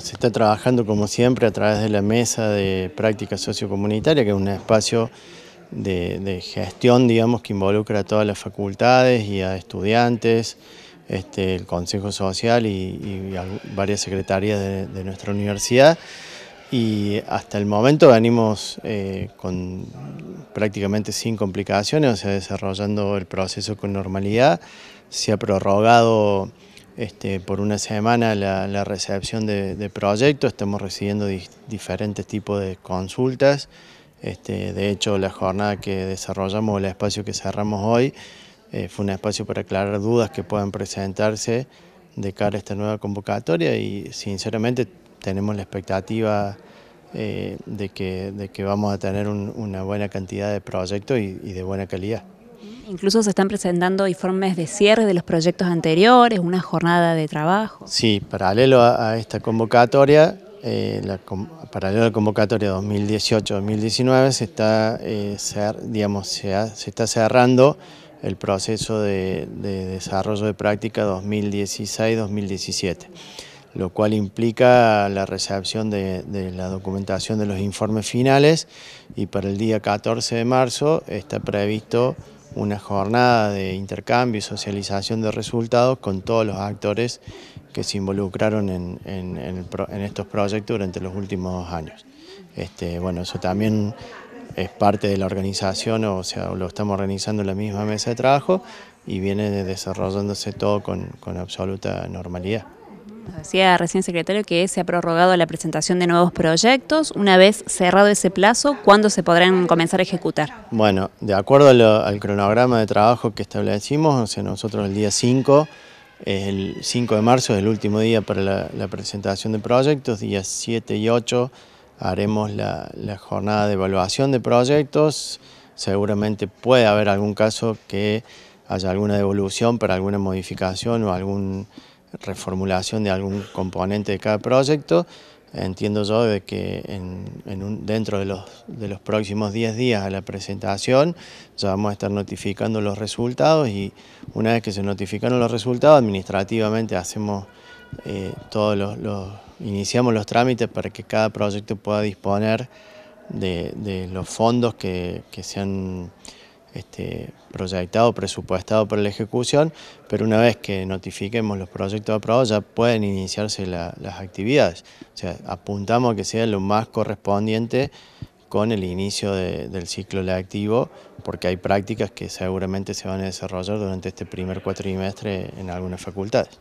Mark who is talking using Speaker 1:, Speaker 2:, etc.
Speaker 1: Se está trabajando como siempre a través de la mesa de práctica sociocomunitaria, que es un espacio de, gestión, digamos, que involucra a todas las facultades y a estudiantes, este, el Consejo Social y, varias secretarías de, nuestra universidad. Y hasta el momento venimos eh, con prácticamente sin complicaciones, o sea, desarrollando el proceso con normalidad. Se ha prorrogado este, por una semana la, recepción de, proyectos, estamos recibiendo diferentes tipos de consultas, este, de hecho la jornada que desarrollamos el espacio que cerramos hoy eh, fue un espacio para aclarar dudas que puedan presentarse de cara a esta nueva convocatoria y sinceramente tenemos la expectativa eh, de, que, de, que, vamos a tener una buena cantidad de proyectos y de buena calidad.
Speaker 2: Incluso se están presentando informes de cierre de los proyectos anteriores, una jornada de trabajo.
Speaker 1: Sí, paralelo a, esta convocatoria, eh, paralelo a la convocatoria 2018-2019, se, está, eh, está cerrando el proceso de, desarrollo de práctica 2016-2017 lo cual implica la recepción de, la documentación de los informes finales y para el día 14 de marzo está previsto una jornada de intercambio y socialización de resultados con todos los actores que se involucraron en, estos proyectos durante los últimos años. Este, bueno, eso también es parte de la organización, o sea, lo estamos organizando en la misma mesa de trabajo y viene desarrollándose todo con absoluta normalidad
Speaker 2: decía recién secretario que se ha prorrogado la presentación de nuevos proyectos. Una vez cerrado ese plazo, ¿cuándo se podrán comenzar a ejecutar?
Speaker 1: Bueno, de acuerdo al, cronograma de trabajo que establecimos, nosotros el día 5, el 5 de marzo es el último día para la, presentación de proyectos, días 7 y 8 haremos la jornada de evaluación de proyectos, seguramente puede haber algún caso que haya alguna devolución para alguna modificación o algún reformulación de algún componente de cada proyecto. Entiendo yo de que en, un, dentro de los, de los próximos 10 días a la presentación ya vamos a estar notificando los resultados y una vez que se notificaron los resultados, administrativamente hacemos eh, todos los, iniciamos los trámites para que cada proyecto pueda disponer de, los fondos que, que se este, proyectado, presupuestado para la ejecución, pero una vez que notifiquemos los proyectos aprobados ya pueden iniciarse las actividades. O sea, apuntamos a que sea lo más correspondiente con el inicio del ciclo lectivo, porque hay prácticas que seguramente se van a desarrollar durante este primer cuatrimestre en algunas facultades.